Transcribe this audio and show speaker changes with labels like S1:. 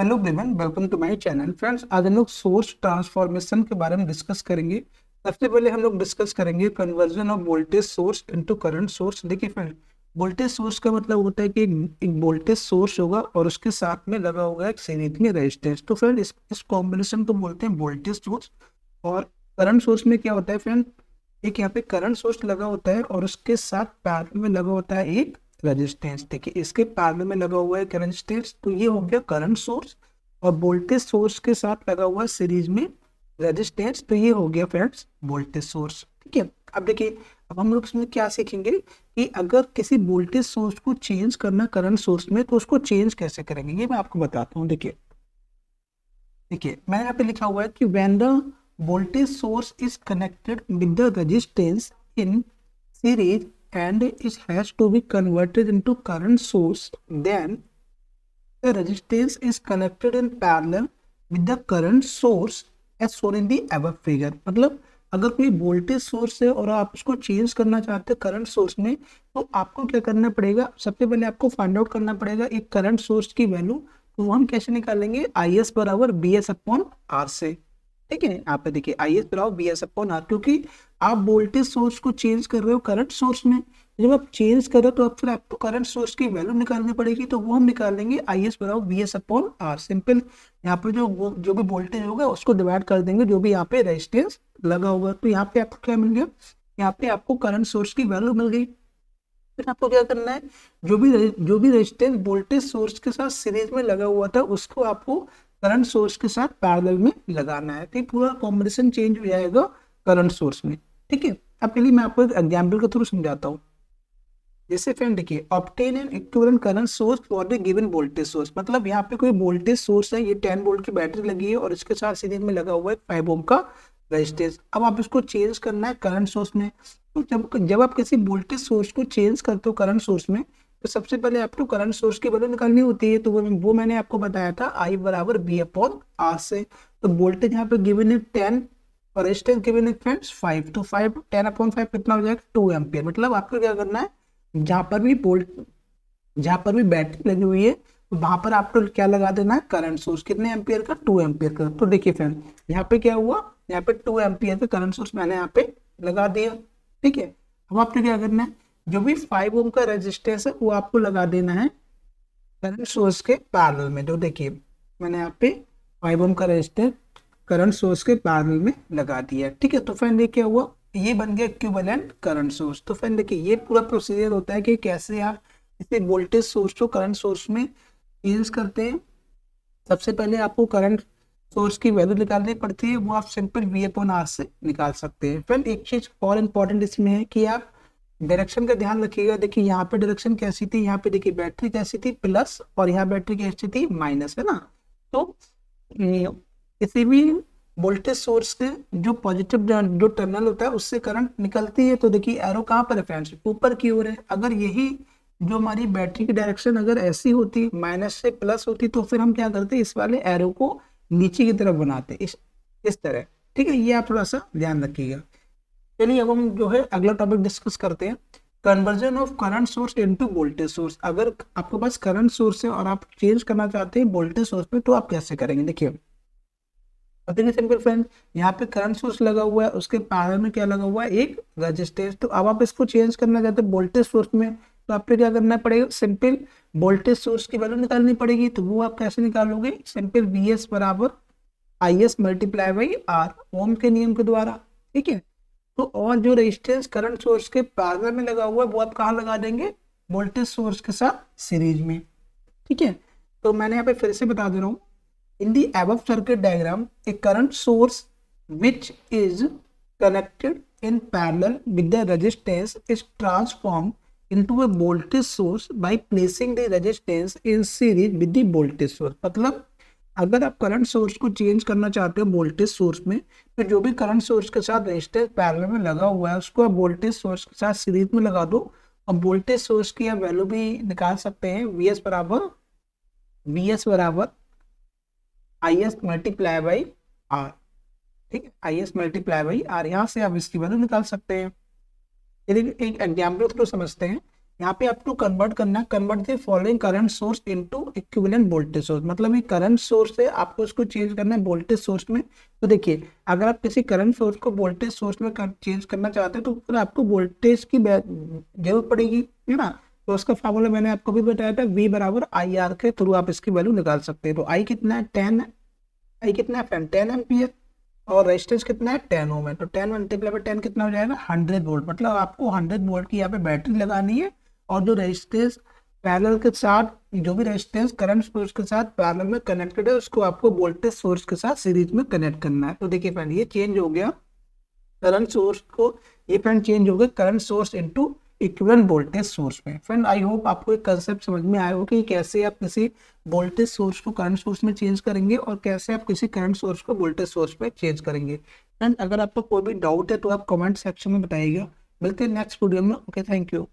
S1: hello everyone welcome to my channel friends आज हम लोग सोर्स ट्रांसफॉर्मेशन के बारे में डिस्कस करेंगे सबसे पहले हम लोग डिस्कस करेंगे conversion of voltage source into current source देखिए फ्रेंड वोल्टेज सोर्स का मतलब होता है कि एक वोल्टेज सोर्स होगा और उसके साथ में लगा होगा एक सीरीज में रेजिस्टेंस तो फ्रेंड इस इस कॉम्बिनेशन को बोलते हैं वोल्टेज सोर्स और करंट सोर्स में क्या होता है फ्रेंड एक यहाँ पे करंट सोर्स लगा होता है और उसके साथ पैर में लगा होता है एक ठीक है इसके पैरल में लगा हुआ है करंट तो ये हो गया करंट सोर्स और वोल्टेज सोर्स के साथ लगा हुआ सीरीज में रजिस्टेंस तो ये हो गया फ्रेंड्स वोल्टेज सोर्स ठीक है अब देखिए अब हम लोग इसमें क्या सीखेंगे कि अगर किसी वोल्टेज सोर्स को चेंज करना करंट सोर्स में तो उसको चेंज कैसे करेंगे ये मैं आपको बताता हूँ देखिए देखिए मैंने यहाँ पे लिखा हुआ है कि when the voltage source is connected with the resistance in series and it has to be converted into current source then the resistance is connected in parallel with the current source as shown in the above figure matlab अगर कोई voltage source है और आप उसको change करना चाहते हैं current source में तो आपको क्या करना पड़ेगा सबसे पहले आपको फाइंड आउट करना पड़ेगा एक करंट सोर्स की वैल्यू तो हम कैसे निकालेंगे आई एस बराबर बी एस अपॉन आर से ठीक है यहाँ पे देखिए आई एस बराबर बी एस अपॉन आर क्योंकि आप वोल्टेज सोर्स को चेंज कर रहे हो करंट सोर्स में जब आप चेंज कर रहे हो तो आप फिर आपको करंट सोर्स की वैल्यू निकालनी पड़ेगी तो वो हम निकाल निकालेंगे आई एस बराबर V S upon R simple यहाँ पर जो जो भी वोल्टेज होगा उसको डिवाइड कर देंगे जो भी यहाँ पे रेजिस्टेंस लगा होगा तो यहाँ पे आपको क्या मिल गया यहाँ पे आपको करंट सोर्स की वैल्यू मिल गई फिर आपको क्या करना है जो भी जो भी रेजिस्टेंस वोल्टेज सोर्स के साथ सीरीज में लगा हुआ था उसको आपको करंट सोर्स के साथ पैरेलल में लगाना है ठीक तो पूरा कॉम्बिनेशन चेंज हो जाएगा करंट सोर्स में ठीक है अब पहले मैं आपको एक एग्जाम्पल के थ्रू समझाता हूँ जैसे फ्रेंड देखिए obtain an equivalent current source for the given voltage source मतलब यहाँ पे कोई वोल्टेज सोर्स है ये टेन वोल्ट की बैटरी लगी है और इसके साथ सीधे में लगा हुआ है फाइव ओम का रेजिस्टेंस अब आप इसको चेंज करना है करंट सोर्स में तो जब जब आप किसी वोल्टेज सोर्स को चेंज करते हो करंट सोर्स में तो सबसे पहले आपको करंट सोर्स की वैल्यू निकालनी होती है तो वो, वो मैंने आपको बताया था आई बराबर बी अपॉन आर से तो वोल्टेज यहाँ पे गिवन है टेन और रेजिस्टेंस गिवन है फ्रेंड्स फाइव तो फाइव टेन अपॉन फाइव कितना हो जाएगा टू एम्पियर मतलब आपको क्या करना है जहाँ पर भी वोल्ट जहाँ पर भी बैटरी लगी हुई है वहां पर आपको क्या लगा देना है करंट सोर्स कितने एम्पियर का टू एम्पियर का तो देखिए फ्रेंड यहाँ पे क्या हुआ यहाँ पे टू एम्पियर का करंट सोर्स मैंने यहाँ पे लगा दिया ठीक है अब आपको क्या करना है जो भी फाइव ओम का रेजिस्टेंस है वो आपको लगा देना है करंट सोर्स के पैरल में जो तो देखिए मैंने यहाँ पे फाइव ओम का रजिस्टर करंट सोर्स के पैरल में लगा दिया ठीक है तो फ्रेंड ये क्या हुआ ये बन गया इक्विवेलेंट करंट सोर्स तो फ्रेंड देखिए ये पूरा प्रोसीजर होता है कि कैसे आप इसे वोल्टेज सोर्स को करंट सोर्स में यूज करते हैं सबसे पहले आपको करंट सोर्स की वैल्यू निकालनी पड़ती है वो आप सिंपल वी अपॉन आर से निकाल सकते हैं फ्रेंड एक चीज और इम्पोर्टेंट इसमें है कि आप डायरेक्शन का ध्यान रखिएगा देखिए यहाँ पे डायरेक्शन कैसी थी यहाँ पे देखिए बैटरी कैसी थी प्लस और यहाँ बैटरी कैसी थी माइनस है ना तो किसी भी वोल्टेज सोर्स से जो पॉजिटिव जो टर्मिनल होता है उससे करंट निकलती है तो देखिए एरो कहाँ पर है फ्रेंड्स ऊपर की ओर है अगर यही जो हमारी बैटरी की डायरेक्शन अगर ऐसी होती माइनस से प्लस होती तो फिर हम क्या करते इस वाले एरो को नीचे की तरफ बनाते इस इस तरह ठीक है ये आप थोड़ा सा ध्यान रखिएगा चलिए अब हम जो है अगला टॉपिक डिस्कस करते हैं conversion of current source into voltage source अगर आपके पास करंट सोर्स है और आप चेंज करना चाहते हैं वोल्टेज सोर्स पे तो आप कैसे करेंगे देखिए इतनी सिंपल फ्रेंड यहाँ पे करंट सोर्स लगा हुआ है उसके पैरल में क्या लगा हुआ है एक रजिस्टेंस तो अब आप इसको चेंज करना चाहते हैं वोल्टेज सोर्स में तो आपको क्या करना पड़ेगा सिंपल वोल्टेज सोर्स की वैल्यू निकालनी पड़ेगी तो वो आप कैसे निकालोगे सिंपल वी एस बराबर I S multiply by R ohm के नियम के द्वारा ठीक है तो और जो रेजिस्टेंस करंट सोर्स के पैरल में लगा हुआ है वो आप कहा लगा देंगे वोल्टेज सोर्स के साथ सीरीज में ठीक है तो मैंने यहाँ पे फिर से बता दे रहा हूँ in the above circuit diagram a current source which is connected in parallel with the resistance is transform into a voltage source by placing the resistance in series with voltage source मतलब अगर आप current source को change करना चाहते हो voltage source में तो जो भी करंट सोर्स के साथ रजिस्टर पैरल में लगा हुआ है उसको आप वोल्टेज सोर्स के साथ सीरीज में लगा दो और वोल्टेज सोर्स की आप वैल्यू भी निकाल सकते हैं वी एस बराबर वी एस बराबर I S multiply by R ठीक है I S multiply by R यहाँ से आप इसकी वैल्यू निकाल सकते हैं यदि एक एग्जाम्पल थ्रू समझते हैं यहाँ पे आपको कन्वर्ट करना है convert the following current source into equivalent voltage source मतलब ये करंट सोर्स है आपको इसको चेंज करना है वोल्टेज सोर्स में तो देखिए अगर आप किसी करंट सोर्स को वोल्टेज सोर्स में कर, चेंज करना चाहते हैं तो फिर आपको वोल्टेज की जरूरत पड़ेगी है ना तो उसका फॉर्मूला मैंने आपको भी बताया था वी बराबर आई आर के थ्रू आप इसकी वैल्यू निकाल सकते हैं तो आई कितना है टेन आई कितना है टेन एम्पियर और रेजिस्टेंस कितना है टेन ओम है तो टेन मल्टीप्लाई पर टेन कितना हो जाएगा हंड्रेड वोल्ट मतलब आपको हंड्रेड वोल्ट की यहाँ पे बैटरी लगानी है और जो रेजिस्टेंस पैनल के साथ जो भी रेजिस्टेंस करंट सोर्स के साथ पैनल में कनेक्टेड है उसको आपको वोल्टेज सोर्स के साथ सीरीज में कनेक्ट करना है तो देखिए फ्रेंड ये चेंज हो गया करंट सोर्स को ये फ्रेंड चेंज हो गया current source into equivalent voltage source में फ्रेंड आई होप आपको एक कंसेप्ट समझ में आया हो कि कैसे आप किसी वोल्टेज सोर्स को करंट सोर्स में चेंज करेंगे और कैसे आप किसी करंट सोर्स को वोल्टेज सोर्स में चेंज करेंगे फ्रेंड अगर आपको कोई भी डाउट है तो आप कमेंट सेक्शन में बताइएगा मिलते हैं नेक्स्ट वीडियो में ओके थैंक यू